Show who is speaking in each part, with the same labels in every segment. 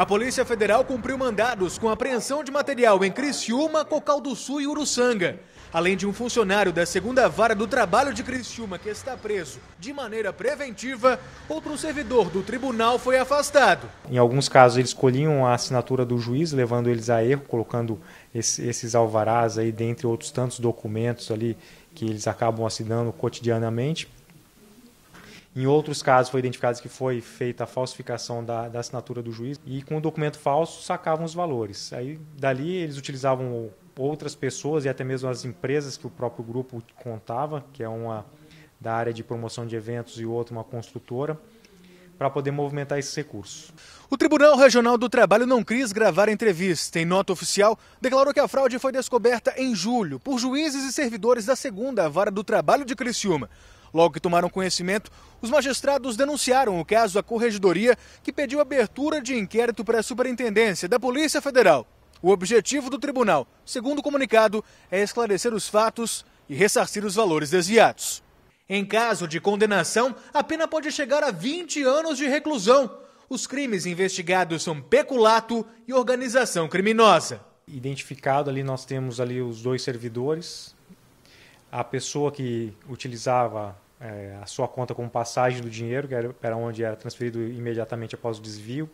Speaker 1: A Polícia Federal cumpriu mandados com apreensão de material em Criciúma, Cocal do Sul e Uruçanga. Além de um funcionário da segunda vara do trabalho de Criciúma que está preso de maneira preventiva, outro servidor do tribunal foi afastado.
Speaker 2: Em alguns casos eles colhiam a assinatura do juiz, levando eles a erro, colocando esses alvarás aí, dentre outros tantos documentos ali que eles acabam assinando cotidianamente. Em outros casos, foi identificado que foi feita a falsificação da, da assinatura do juiz e com o documento falso sacavam os valores. Aí, dali, eles utilizavam outras pessoas e até mesmo as empresas que o próprio grupo contava, que é uma da área de promoção de eventos e outra uma construtora, para poder movimentar esses recursos.
Speaker 1: O Tribunal Regional do Trabalho não quis gravar entrevista. Em nota oficial, declarou que a fraude foi descoberta em julho por juízes e servidores da segunda vara do trabalho de Criciúma. Logo que tomaram conhecimento, os magistrados denunciaram o caso à corregedoria, que pediu abertura de inquérito para a Superintendência da Polícia Federal. O objetivo do tribunal, segundo o comunicado, é esclarecer os fatos e ressarcir os valores desviados. Em caso de condenação, a pena pode chegar a 20 anos de reclusão. Os crimes investigados são
Speaker 2: peculato e organização criminosa. Identificado ali nós temos ali os dois servidores, a pessoa que utilizava é, a sua conta como passagem do dinheiro, que era para onde era transferido imediatamente após o desvio.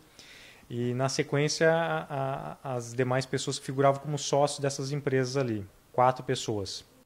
Speaker 2: E, na sequência, a, a, as demais pessoas que figuravam como sócios dessas empresas ali, quatro pessoas.